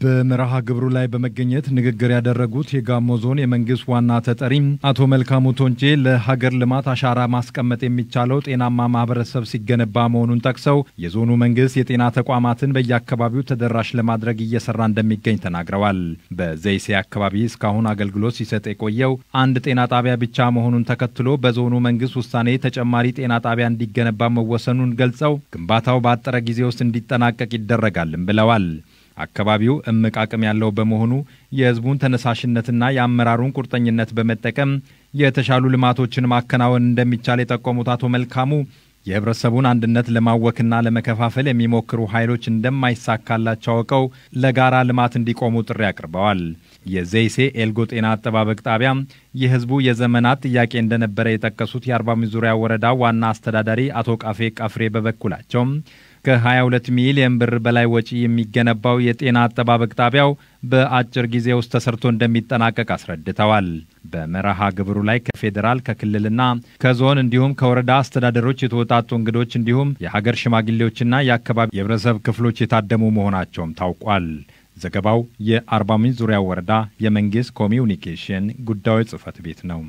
በመርሃ ግብሩ ላይ በመገኘት ንግግር ያደረጉት የጋሞ ዞን የመንግስት ዋና ተጠሪ አቶ መልካሙ ቶንቼ ለሀገር ልማት አሻራ ማስቀመጥ የሚቻለው ጤናማ ማህበረሰብ ሲገነባ መሆኑን ጠቅሰው የዞኑ መንግስት የጤና ተቋማትን በየአካባቢው ተደራሽ ለማድረግ እየሰራ እንደሚገኝ ተናግረዋል። በዘይሴ አካባቢ እስካሁን አገልግሎት ሲሰጥ የቆየው አንድ ጤና ጣቢያ ብቻ መሆኑን ተከትሎ በዞኑ መንግስት ውሳኔ ተጨማሪ ጤና ጣቢያ እንዲገነባ መወሰኑን ገልጸው ግንባታው በአጠረ ጊዜ ውስጥ እንዲጠናቀቅ ይደረጋልም ብለዋል። አካባቢው እምቅ አቅም ያለው በመሆኑ የህዝቡን ተነሳሽነትና የአመራሩን ቁርጠኝነት በመጠቀም የተሻሉ ልማቶችን ማከናወን እንደሚቻል የጠቆሙት አቶ መልካሙ የህብረተሰቡን አንድነት ለማወክና ለመከፋፈል የሚሞክሩ ኃይሎች እንደማይሳካላቸው አውቀው ለጋራ ልማት እንዲቆሙ ጥሪ አቅርበዋል። የዘይሴ ኤልጎ ጤና አጠባበቅ ጣቢያ የህዝቡ የዘመናት ጥያቄ እንደነበረ የጠቀሱት የአርባ ምንጭ ዙሪያ ወረዳ ዋና አስተዳዳሪ አቶ ቃፌ ቃፍሬ በበኩላቸው ከ22 ሚሊዮን ብር በላይ ወጪ የሚገነባው የጤና አጠባበቅ ጣቢያው በአጭር ጊዜ ውስጥ ተሰርቶ እንደሚጠናቀቅ አስረድተዋል። በመርሃ ግብሩ ላይ ከፌዴራል ከክልልና ከዞን እንዲሁም ከወረዳ አስተዳደሮች የተወጣጡ እንግዶች እንዲሁም የሀገር ሽማግሌዎችና የአካባቢ የህብረተሰብ ክፍሎች የታደሙ መሆናቸውም ታውቋል። ዘገባው የአርባ ምንጭ ዙሪያ ወረዳ የመንግስት ኮሚዩኒኬሽን ጉዳዮች ጽህፈት ቤት ነው።